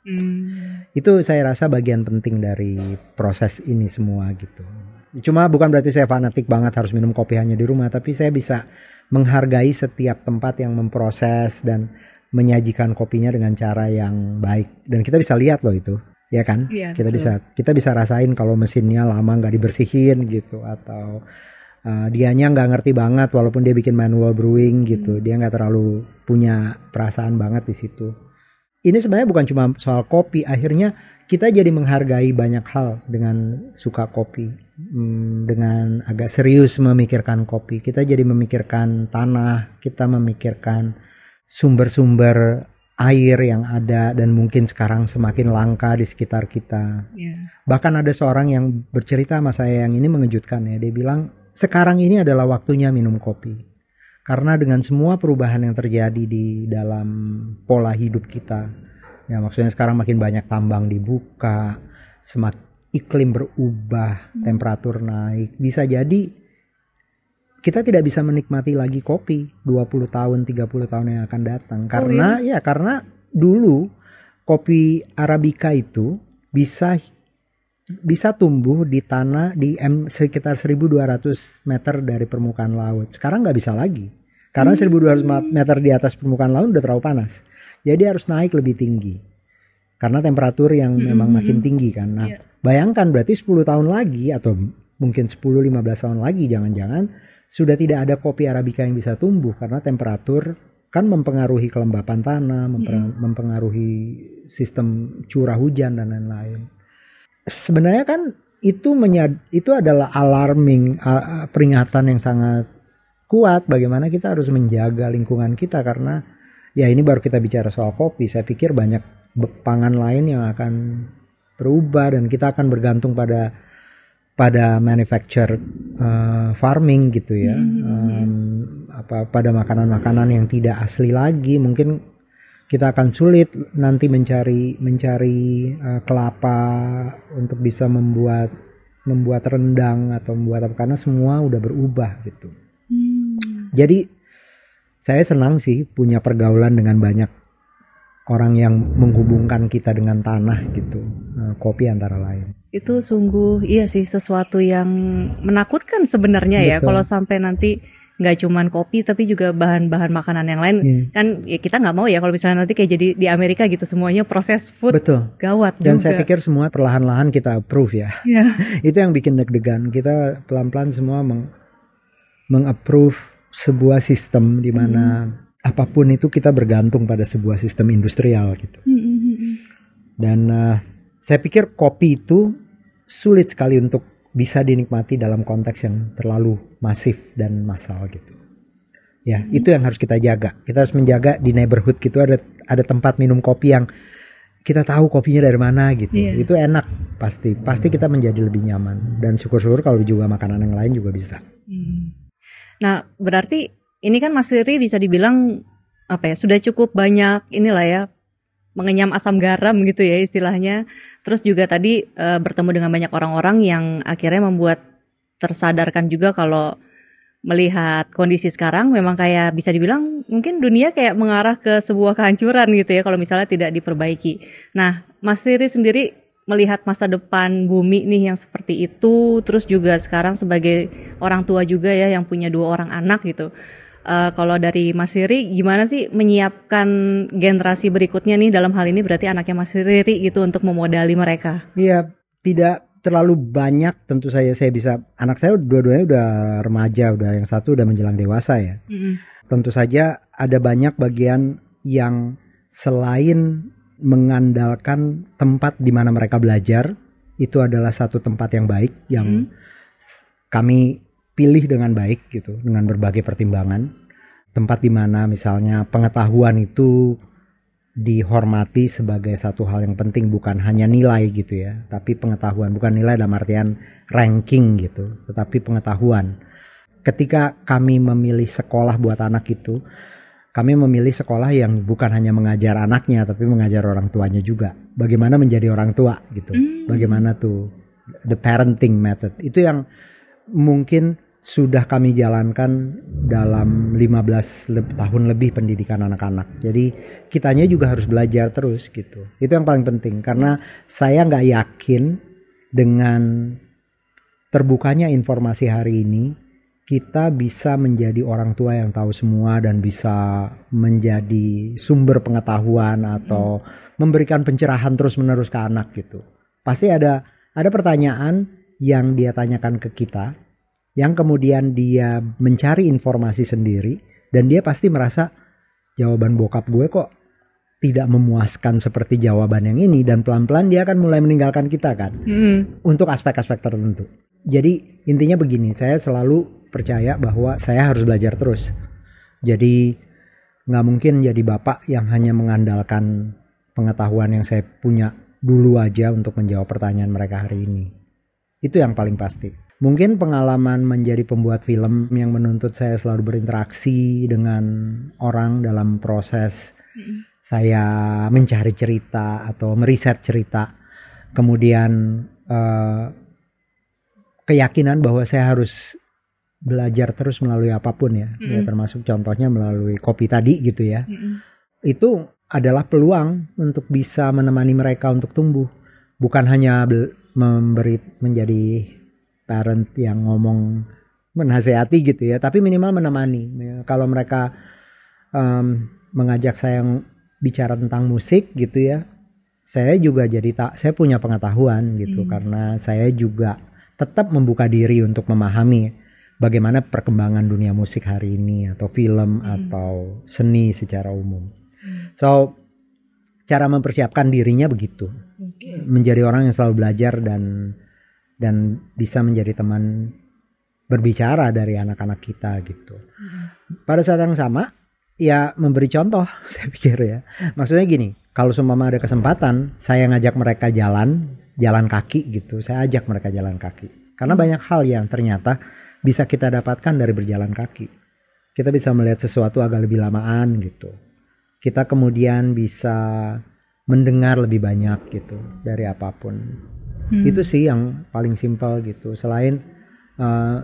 Hmm. Itu saya rasa bagian penting dari proses ini semua gitu. Cuma bukan berarti saya fanatik banget harus minum kopi hanya di rumah, tapi saya bisa menghargai setiap tempat yang memproses dan menyajikan kopinya dengan cara yang baik. Dan kita bisa lihat loh itu, ya kan? Ya, kita bisa kita bisa rasain kalau mesinnya lama nggak dibersihin gitu atau uh, dianya nggak ngerti banget walaupun dia bikin manual brewing gitu, hmm. dia nggak terlalu punya perasaan banget di situ ini sebenarnya bukan cuma soal kopi akhirnya kita jadi menghargai banyak hal dengan suka kopi hmm, dengan agak serius memikirkan kopi kita jadi memikirkan tanah kita memikirkan sumber-sumber air yang ada dan mungkin sekarang semakin langka di sekitar kita yeah. bahkan ada seorang yang bercerita sama saya yang ini mengejutkan ya dia bilang sekarang ini adalah waktunya minum kopi karena dengan semua perubahan yang terjadi di dalam pola hidup kita, ya maksudnya sekarang makin banyak tambang dibuka, semakin iklim berubah, hmm. temperatur naik, bisa jadi kita tidak bisa menikmati lagi kopi 20 tahun, 30 tahun yang akan datang. Oh, karena iya? ya karena dulu kopi arabica itu bisa bisa tumbuh di tanah di M sekitar 1200 meter dari permukaan laut. Sekarang nggak bisa lagi. Karena hmm. 1200 meter di atas permukaan laut udah terlalu panas. Jadi harus naik lebih tinggi. Karena temperatur yang hmm. memang hmm, makin hmm. tinggi kan. Nah, yeah. bayangkan berarti 10 tahun lagi atau mungkin 10 15 tahun lagi jangan-jangan sudah tidak ada kopi arabica yang bisa tumbuh karena temperatur kan mempengaruhi kelembapan tanah, hmm. mempengaruhi sistem curah hujan dan lain-lain sebenarnya kan itu menyad itu adalah alarming peringatan yang sangat kuat bagaimana kita harus menjaga lingkungan kita karena ya ini baru kita bicara soal kopi saya pikir banyak pangan lain yang akan berubah dan kita akan bergantung pada pada manufacture uh, farming gitu ya um, apa pada makanan-makanan yang tidak asli lagi mungkin kita akan sulit nanti mencari mencari uh, kelapa untuk bisa membuat membuat rendang atau membuat apa karena semua udah berubah gitu. Hmm. Jadi saya senang sih punya pergaulan dengan banyak orang yang menghubungkan kita dengan tanah gitu, eh, kopi antara lain. Itu sungguh iya sih sesuatu yang menakutkan sebenarnya ya kalau sampai nanti nggak cuman kopi tapi juga bahan-bahan makanan yang lain yeah. kan ya kita nggak mau ya kalau misalnya nanti kayak jadi di Amerika gitu semuanya proses food betul gawat dan juga. saya pikir semua perlahan-lahan kita approve ya yeah. [laughs] itu yang bikin deg-degan kita pelan-pelan semua meng mengapprove sebuah sistem di mana mm. apapun itu kita bergantung pada sebuah sistem industrial gitu hmm. dan uh, saya pikir kopi itu sulit sekali untuk bisa dinikmati dalam konteks yang terlalu masif dan massal gitu. Ya, hmm. itu yang harus kita jaga. Kita harus menjaga di neighborhood gitu ada ada tempat minum kopi yang kita tahu kopinya dari mana gitu. Yeah. Itu enak pasti. Pasti kita menjadi lebih nyaman dan syukur-syukur kalau juga makanan yang lain juga bisa. Hmm. Nah, berarti ini kan Mas Riri bisa dibilang apa ya sudah cukup banyak inilah ya mengenyam asam garam gitu ya istilahnya. Terus juga tadi e, bertemu dengan banyak orang-orang yang akhirnya membuat tersadarkan juga kalau melihat kondisi sekarang memang kayak bisa dibilang mungkin dunia kayak mengarah ke sebuah kehancuran gitu ya kalau misalnya tidak diperbaiki. Nah, Mas Riri sendiri melihat masa depan bumi nih yang seperti itu, terus juga sekarang sebagai orang tua juga ya yang punya dua orang anak gitu. Uh, kalau dari Mas Riri, gimana sih menyiapkan generasi berikutnya nih dalam hal ini berarti anaknya Mas Riri gitu untuk memodali mereka? Iya, tidak terlalu banyak tentu saya saya bisa anak saya dua-duanya udah remaja udah yang satu udah menjelang dewasa ya mm -hmm. tentu saja ada banyak bagian yang selain mengandalkan tempat di mana mereka belajar itu adalah satu tempat yang baik yang mm -hmm. kami pilih dengan baik gitu dengan berbagai pertimbangan tempat di mana misalnya pengetahuan itu dihormati sebagai satu hal yang penting bukan hanya nilai gitu ya tapi pengetahuan bukan nilai dalam artian ranking gitu tetapi pengetahuan ketika kami memilih sekolah buat anak itu kami memilih sekolah yang bukan hanya mengajar anaknya tapi mengajar orang tuanya juga bagaimana menjadi orang tua gitu hmm. bagaimana tuh the parenting method itu yang mungkin sudah kami jalankan dalam 15 le tahun lebih pendidikan anak-anak. Jadi kitanya juga harus belajar terus gitu. Itu yang paling penting karena saya nggak yakin dengan terbukanya informasi hari ini kita bisa menjadi orang tua yang tahu semua dan bisa menjadi sumber pengetahuan atau hmm. memberikan pencerahan terus-menerus ke anak gitu. Pasti ada ada pertanyaan yang dia tanyakan ke kita yang kemudian dia mencari informasi sendiri dan dia pasti merasa jawaban bokap gue kok tidak memuaskan seperti jawaban yang ini dan pelan-pelan dia akan mulai meninggalkan kita kan mm. untuk aspek-aspek tertentu. Jadi intinya begini, saya selalu percaya bahwa saya harus belajar terus. Jadi nggak mungkin jadi bapak yang hanya mengandalkan pengetahuan yang saya punya dulu aja untuk menjawab pertanyaan mereka hari ini. Itu yang paling pasti. Mungkin pengalaman menjadi pembuat film yang menuntut saya selalu berinteraksi dengan orang dalam proses saya mencari cerita atau meriset cerita. Kemudian uh, keyakinan bahwa saya harus belajar terus melalui apapun ya, mm. ya termasuk contohnya melalui kopi tadi gitu ya. Mm. Itu adalah peluang untuk bisa menemani mereka untuk tumbuh, bukan hanya memberi menjadi parent yang ngomong menasehati gitu ya tapi minimal menemani ya, kalau mereka um, mengajak saya bicara tentang musik gitu ya saya juga jadi tak saya punya pengetahuan gitu hmm. karena saya juga tetap membuka diri untuk memahami bagaimana perkembangan dunia musik hari ini atau film hmm. atau seni secara umum hmm. so cara mempersiapkan dirinya begitu okay. menjadi orang yang selalu belajar dan dan bisa menjadi teman berbicara dari anak-anak kita gitu. Mm-hmm. Pada saat yang sama, ya memberi contoh [laughs] saya pikir ya. Maksudnya gini, kalau semua ada kesempatan, saya ngajak mereka jalan, jalan kaki gitu. Saya ajak mereka jalan kaki. Karena mm-hmm. banyak hal yang ternyata bisa kita dapatkan dari berjalan kaki. Kita bisa melihat sesuatu agak lebih lamaan gitu. Kita kemudian bisa mendengar lebih banyak gitu dari apapun hmm. itu sih yang paling simpel gitu selain uh,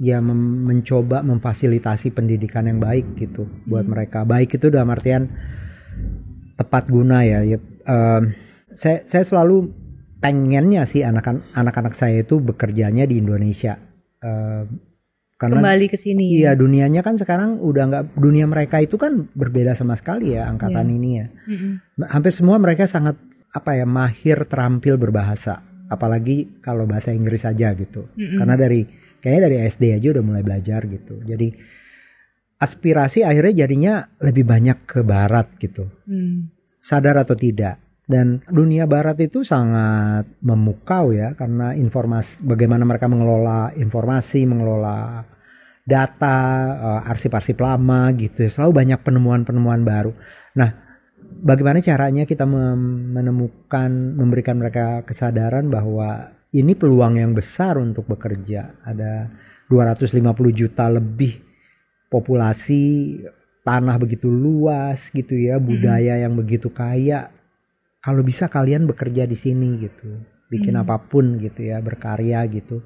ya mem mencoba memfasilitasi pendidikan yang baik gitu hmm. buat mereka baik itu dalam artian tepat guna ya, ya uh, saya saya selalu pengennya sih anak-anak saya itu bekerjanya di Indonesia uh, karena kembali ke sini ya? iya ya, dunianya kan sekarang udah nggak dunia mereka itu kan berbeda sama sekali ya angkatan yeah. ini ya mm-hmm. hampir semua mereka sangat apa ya mahir terampil berbahasa apalagi kalau bahasa Inggris aja gitu mm-hmm. karena dari kayaknya dari SD aja udah mulai belajar gitu jadi aspirasi akhirnya jadinya lebih banyak ke barat gitu mm. sadar atau tidak dan dunia barat itu sangat memukau ya karena informasi bagaimana mereka mengelola informasi mengelola data eh, arsip-arsip lama gitu ya. selalu banyak penemuan-penemuan baru nah bagaimana caranya kita menemukan memberikan mereka kesadaran bahwa ini peluang yang besar untuk bekerja ada 250 juta lebih populasi tanah begitu luas gitu ya budaya yang begitu kaya kalau bisa kalian bekerja di sini gitu bikin hmm. apapun gitu ya berkarya gitu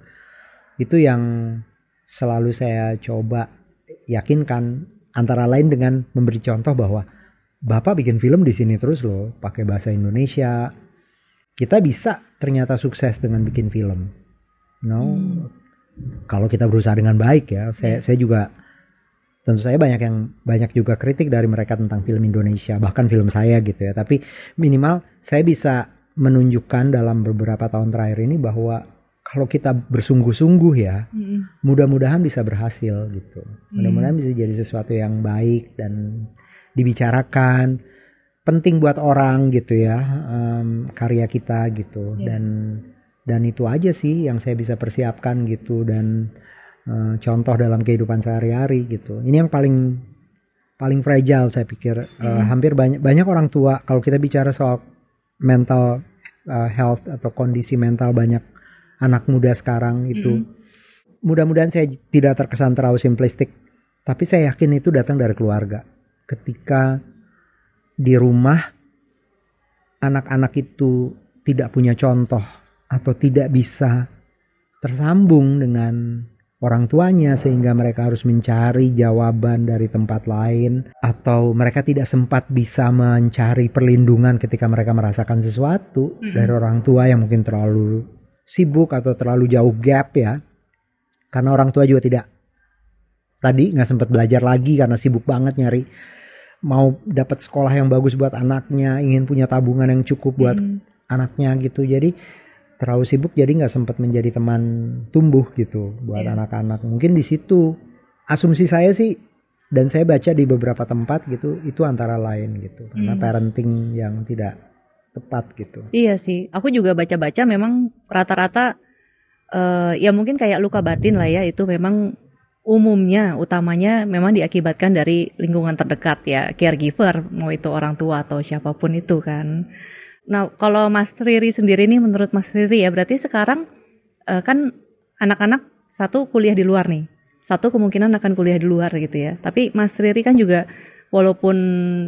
itu yang selalu saya coba yakinkan antara lain dengan memberi contoh bahwa Bapak bikin film di sini terus loh, pakai bahasa Indonesia. Kita bisa ternyata sukses dengan bikin film. No, hmm. kalau kita berusaha dengan baik ya. Saya iya. saya juga tentu saya banyak yang banyak juga kritik dari mereka tentang film Indonesia bahkan film saya gitu ya tapi minimal saya bisa menunjukkan dalam beberapa tahun terakhir ini bahwa kalau kita bersungguh-sungguh ya hmm. mudah-mudahan bisa berhasil gitu mudah-mudahan hmm. bisa jadi sesuatu yang baik dan dibicarakan penting buat orang gitu ya um, karya kita gitu yeah. dan dan itu aja sih yang saya bisa persiapkan gitu dan uh, contoh dalam kehidupan sehari-hari gitu ini yang paling paling fragile saya pikir mm. uh, hampir banyak banyak orang tua kalau kita bicara soal mental uh, health atau kondisi mental banyak anak muda sekarang itu mm. mudah-mudahan saya tidak terkesan terlalu simplistik tapi saya yakin itu datang dari keluarga ketika di rumah anak-anak itu tidak punya contoh atau tidak bisa tersambung dengan orang tuanya sehingga mereka harus mencari jawaban dari tempat lain atau mereka tidak sempat bisa mencari perlindungan ketika mereka merasakan sesuatu dari orang tua yang mungkin terlalu sibuk atau terlalu jauh gap ya karena orang tua juga tidak tadi nggak sempat belajar lagi karena sibuk banget nyari mau dapat sekolah yang bagus buat anaknya, ingin punya tabungan yang cukup buat hmm. anaknya gitu. Jadi terlalu sibuk jadi nggak sempat menjadi teman tumbuh gitu buat iya. anak-anak. Yeah. Mungkin di situ asumsi saya sih dan saya baca di beberapa tempat gitu itu antara lain gitu hmm. karena parenting yang tidak tepat gitu. Iya sih, aku juga baca-baca memang rata-rata uh, ya mungkin kayak luka batin lah ya itu memang umumnya utamanya memang diakibatkan dari lingkungan terdekat ya caregiver mau itu orang tua atau siapapun itu kan nah kalau Mas Riri sendiri nih menurut Mas Riri ya berarti sekarang uh, kan anak-anak satu kuliah di luar nih satu kemungkinan akan kuliah di luar gitu ya tapi Mas Riri kan juga walaupun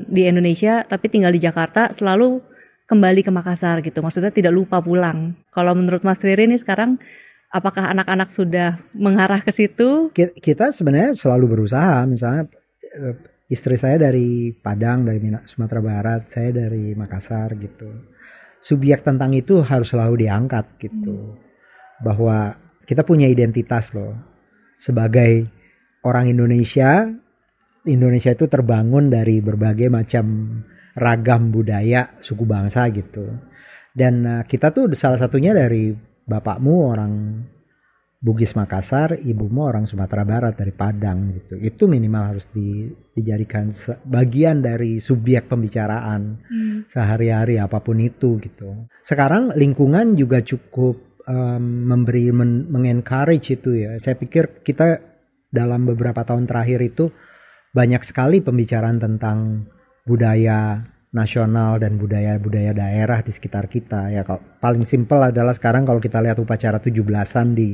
di Indonesia tapi tinggal di Jakarta selalu kembali ke Makassar gitu maksudnya tidak lupa pulang kalau menurut Mas Riri nih sekarang Apakah anak-anak sudah mengarah ke situ? Kita sebenarnya selalu berusaha, misalnya eh, istri saya dari Padang, dari Sumatera Barat, saya dari Makassar gitu. Subjek tentang itu harus selalu diangkat gitu. Hmm. Bahwa kita punya identitas loh sebagai orang Indonesia. Indonesia itu terbangun dari berbagai macam ragam budaya, suku bangsa gitu. Dan eh, kita tuh salah satunya dari bapakmu orang Bugis Makassar, ibumu orang Sumatera Barat dari Padang gitu. Itu minimal harus di, dijadikan bagian dari subjek pembicaraan hmm. sehari-hari apapun itu gitu. Sekarang lingkungan juga cukup um, memberi men, mengencourage itu ya. Saya pikir kita dalam beberapa tahun terakhir itu banyak sekali pembicaraan tentang budaya nasional dan budaya-budaya daerah di sekitar kita ya kalau paling simpel adalah sekarang kalau kita lihat upacara 17-an di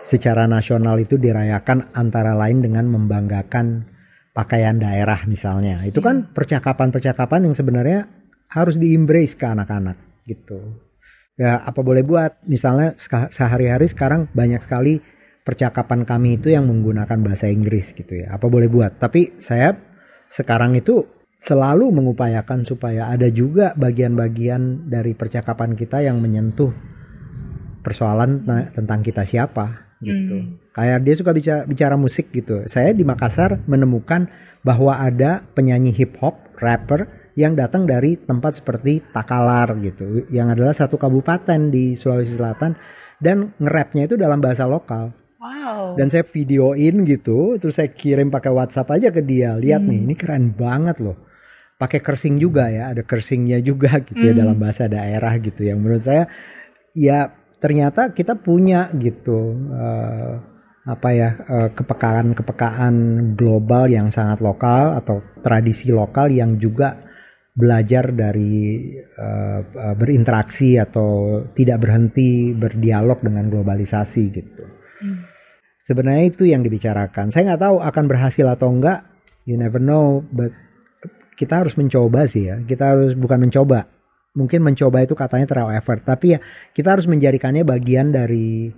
secara nasional itu dirayakan antara lain dengan membanggakan pakaian daerah misalnya itu kan hmm. percakapan-percakapan yang sebenarnya harus embrace ke anak-anak gitu ya apa boleh buat misalnya sehari-hari sekarang banyak sekali percakapan kami itu yang menggunakan bahasa Inggris gitu ya apa boleh buat tapi saya sekarang itu selalu mengupayakan supaya ada juga bagian-bagian dari percakapan kita yang menyentuh persoalan tentang kita siapa gitu. Hmm. Kayak dia suka bicara, bicara musik gitu. Saya di Makassar menemukan bahwa ada penyanyi hip hop, rapper yang datang dari tempat seperti Takalar gitu, yang adalah satu kabupaten di Sulawesi Selatan dan nge-rapnya itu dalam bahasa lokal. Wow. Dan saya videoin gitu, terus saya kirim pakai WhatsApp aja ke dia. Lihat hmm. nih, ini keren banget loh pakai cursing juga ya, ada cursingnya juga [laughs] gitu mm. dalam bahasa daerah gitu. Yang menurut saya ya ternyata kita punya gitu uh, apa ya uh, kepekaan-kepekaan global yang sangat lokal atau tradisi lokal yang juga belajar dari uh, berinteraksi atau tidak berhenti berdialog dengan globalisasi gitu. Mm. Sebenarnya itu yang dibicarakan. Saya nggak tahu akan berhasil atau enggak. You never know, but kita harus mencoba sih ya. Kita harus bukan mencoba. Mungkin mencoba itu katanya terlalu effort, tapi ya kita harus menjadikannya bagian dari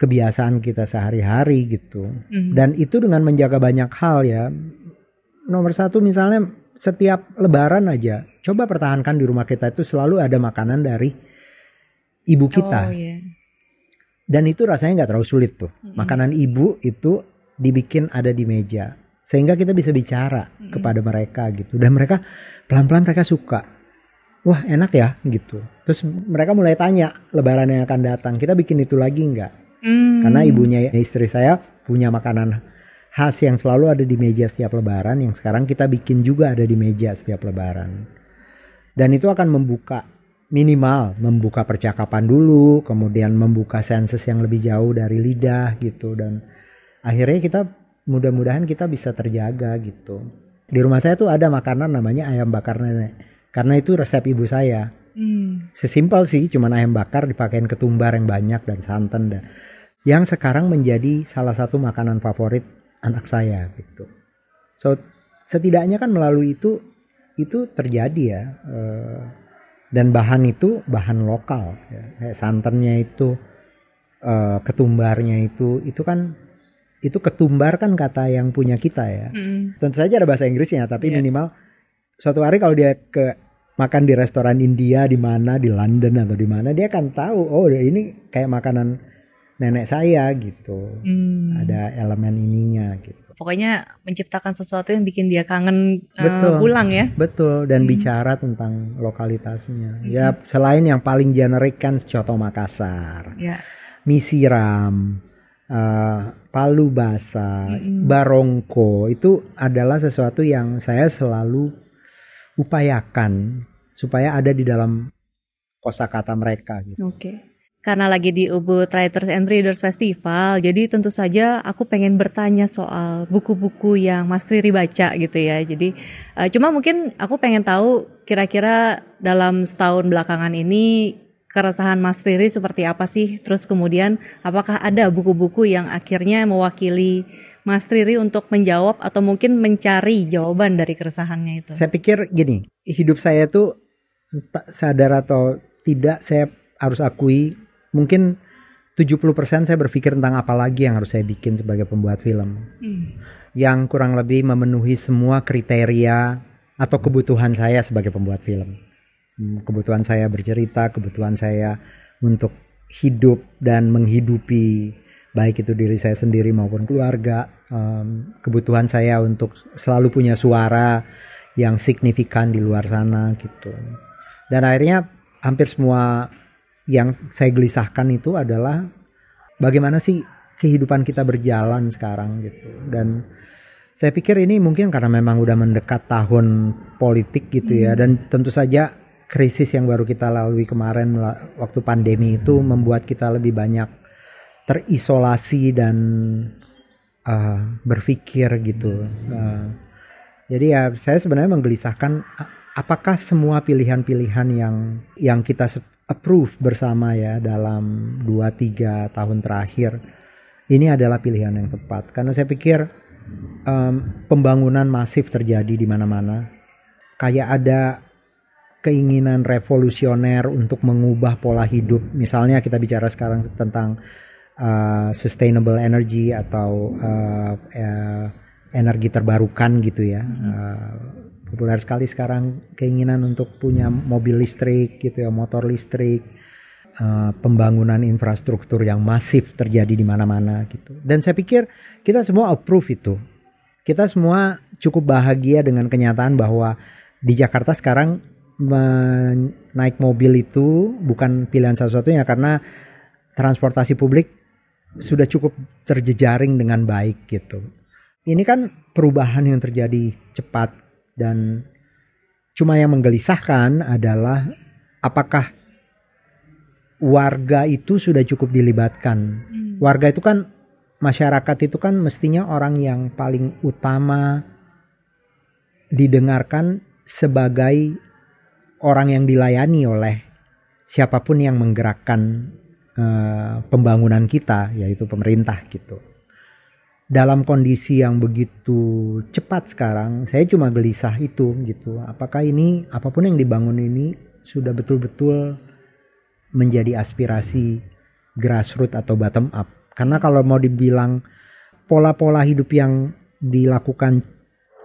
kebiasaan kita sehari-hari gitu. Mm-hmm. Dan itu dengan menjaga banyak hal ya. Nomor satu misalnya setiap lebaran aja, coba pertahankan di rumah kita itu selalu ada makanan dari ibu kita. Oh, yeah. Dan itu rasanya nggak terlalu sulit tuh. Mm-hmm. Makanan ibu itu dibikin ada di meja sehingga kita bisa bicara hmm. kepada mereka gitu dan mereka pelan-pelan mereka suka wah enak ya gitu terus mereka mulai tanya lebaran yang akan datang kita bikin itu lagi nggak hmm. karena ibunya istri saya punya makanan khas yang selalu ada di meja setiap lebaran yang sekarang kita bikin juga ada di meja setiap lebaran dan itu akan membuka minimal membuka percakapan dulu kemudian membuka senses yang lebih jauh dari lidah gitu dan akhirnya kita mudah-mudahan kita bisa terjaga gitu di rumah saya tuh ada makanan namanya ayam bakar nenek karena itu resep ibu saya hmm. sesimpel sih cuman ayam bakar dipakein ketumbar yang banyak dan santan dan yang sekarang menjadi salah satu makanan favorit anak saya gitu so setidaknya kan melalui itu itu terjadi ya eh, dan bahan itu bahan lokal ya. kayak santannya itu eh, ketumbarnya itu itu kan itu ketumbar kan kata yang punya kita ya. Mm. Tentu saja ada bahasa Inggrisnya, tapi yeah. minimal suatu hari kalau dia ke makan di restoran India di mana di London atau di mana dia akan tahu oh ini kayak makanan nenek saya gitu. Mm. Ada elemen ininya gitu. Pokoknya menciptakan sesuatu yang bikin dia kangen eh, betul, uh, pulang ya. Betul dan mm. bicara tentang lokalitasnya. Mm. Ya selain yang paling generik kan Coto Makassar. Yeah. Misiram uh, palu basa, barongko itu adalah sesuatu yang saya selalu upayakan supaya ada di dalam kosakata mereka gitu. Oke. Okay. Karena lagi di Ubud Writers and Readers Festival, jadi tentu saja aku pengen bertanya soal buku-buku yang Mas Riri baca gitu ya. Jadi uh, cuma mungkin aku pengen tahu kira-kira dalam setahun belakangan ini keresahan Mas Riri seperti apa sih? Terus kemudian apakah ada buku-buku yang akhirnya mewakili Mas Riri untuk menjawab atau mungkin mencari jawaban dari keresahannya itu? Saya pikir gini, hidup saya tuh sadar atau tidak saya harus akui mungkin 70% saya berpikir tentang apa lagi yang harus saya bikin sebagai pembuat film. Hmm. Yang kurang lebih memenuhi semua kriteria atau kebutuhan saya sebagai pembuat film Hmm, kebutuhan saya bercerita, kebutuhan saya untuk hidup dan menghidupi baik itu diri saya sendiri maupun keluarga, um, kebutuhan saya untuk selalu punya suara yang signifikan di luar sana gitu. Dan akhirnya hampir semua yang saya gelisahkan itu adalah bagaimana sih kehidupan kita berjalan sekarang gitu. Dan saya pikir ini mungkin karena memang udah mendekat tahun politik gitu ya hmm. dan tentu saja krisis yang baru kita lalui kemarin waktu pandemi itu hmm. membuat kita lebih banyak terisolasi dan uh, berpikir gitu. Uh, jadi ya saya sebenarnya menggelisahkan apakah semua pilihan-pilihan yang yang kita approve bersama ya dalam 2-3 tahun terakhir ini adalah pilihan yang tepat karena saya pikir um, pembangunan masif terjadi di mana-mana kayak ada keinginan revolusioner untuk mengubah pola hidup. Misalnya kita bicara sekarang tentang uh, sustainable energy atau uh, uh, energi terbarukan gitu ya. Uh, populer sekali sekarang keinginan untuk punya mobil listrik gitu ya, motor listrik. Uh, pembangunan infrastruktur yang masif terjadi di mana-mana gitu. Dan saya pikir kita semua approve itu. Kita semua cukup bahagia dengan kenyataan bahwa di Jakarta sekarang naik mobil itu bukan pilihan satu-satunya karena transportasi publik sudah cukup terjejaring dengan baik gitu. Ini kan perubahan yang terjadi cepat dan cuma yang menggelisahkan adalah apakah warga itu sudah cukup dilibatkan. Hmm. Warga itu kan masyarakat itu kan mestinya orang yang paling utama didengarkan sebagai orang yang dilayani oleh siapapun yang menggerakkan uh, pembangunan kita yaitu pemerintah gitu. Dalam kondisi yang begitu cepat sekarang, saya cuma gelisah itu gitu. Apakah ini apapun yang dibangun ini sudah betul-betul menjadi aspirasi grassroots atau bottom up? Karena kalau mau dibilang pola-pola hidup yang dilakukan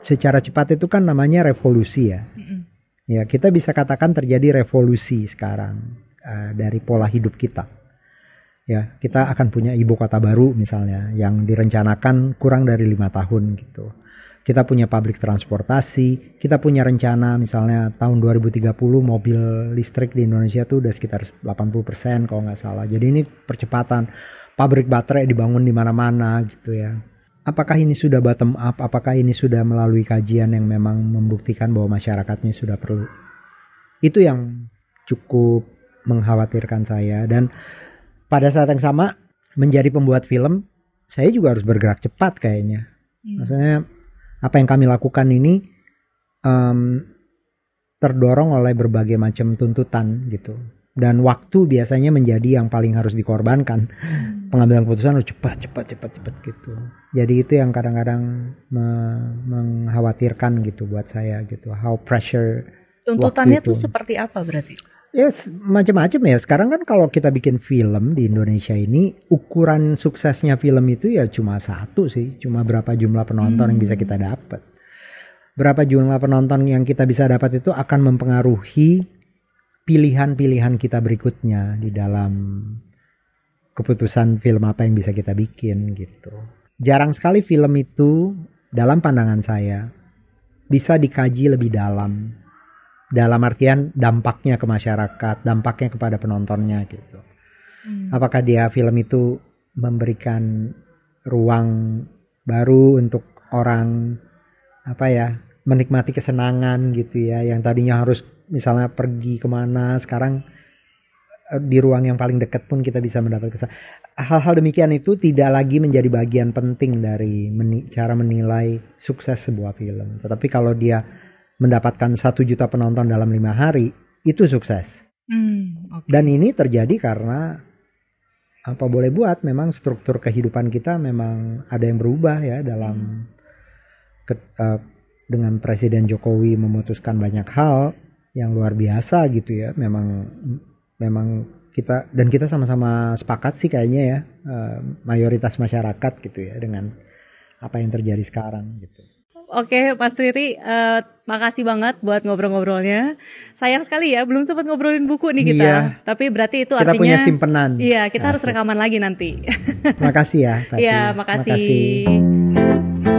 secara cepat itu kan namanya revolusi ya. Mm -hmm Ya, kita bisa katakan terjadi revolusi sekarang uh, dari pola hidup kita. Ya, kita akan punya ibu kota baru misalnya yang direncanakan kurang dari lima tahun gitu. Kita punya pabrik transportasi, kita punya rencana misalnya tahun 2030 mobil listrik di Indonesia tuh udah sekitar 80% kalau nggak salah. Jadi ini percepatan pabrik baterai dibangun di mana-mana gitu ya apakah ini sudah bottom up, apakah ini sudah melalui kajian yang memang membuktikan bahwa masyarakatnya sudah perlu. Itu yang cukup mengkhawatirkan saya dan pada saat yang sama menjadi pembuat film saya juga harus bergerak cepat kayaknya. Iya. Maksudnya apa yang kami lakukan ini um, terdorong oleh berbagai macam tuntutan gitu dan waktu biasanya menjadi yang paling harus dikorbankan. Hmm. Pengambilan keputusan harus cepat, cepat, cepat, cepat gitu. Jadi itu yang kadang-kadang me mengkhawatirkan gitu buat saya gitu. How pressure tuntutannya tuh seperti apa berarti? Ya yes, macam-macam ya. Sekarang kan kalau kita bikin film di Indonesia ini ukuran suksesnya film itu ya cuma satu sih, cuma berapa jumlah penonton hmm. yang bisa hmm. kita dapat. Berapa jumlah penonton yang kita bisa dapat itu akan mempengaruhi pilihan-pilihan kita berikutnya di dalam keputusan film apa yang bisa kita bikin gitu. Jarang sekali film itu dalam pandangan saya bisa dikaji lebih dalam. Dalam artian dampaknya ke masyarakat, dampaknya kepada penontonnya gitu. Hmm. Apakah dia film itu memberikan ruang baru untuk orang apa ya menikmati kesenangan gitu ya yang tadinya harus misalnya pergi kemana sekarang eh, di ruang yang paling dekat pun kita bisa mendapat kesan. Hal-hal demikian itu tidak lagi menjadi bagian penting dari meni cara menilai sukses sebuah film. Tetapi kalau dia mendapatkan satu juta penonton dalam lima hari, itu sukses. Hmm, okay. Dan ini terjadi karena apa boleh buat memang struktur kehidupan kita memang ada yang berubah ya dalam hmm. ke, uh, dengan Presiden Jokowi memutuskan banyak hal yang luar biasa gitu ya memang memang kita dan kita sama-sama sepakat sih kayaknya ya eh, mayoritas masyarakat gitu ya dengan apa yang terjadi sekarang gitu. Oke, Mas Riri, uh, makasih banget buat ngobrol-ngobrolnya. Sayang sekali ya, belum sempat ngobrolin buku nih kita. Iya. Tapi berarti itu kita artinya kita punya simpenan. Iya, kita Asik. harus rekaman lagi nanti. Makasih ya. Iya, makasih. makasih.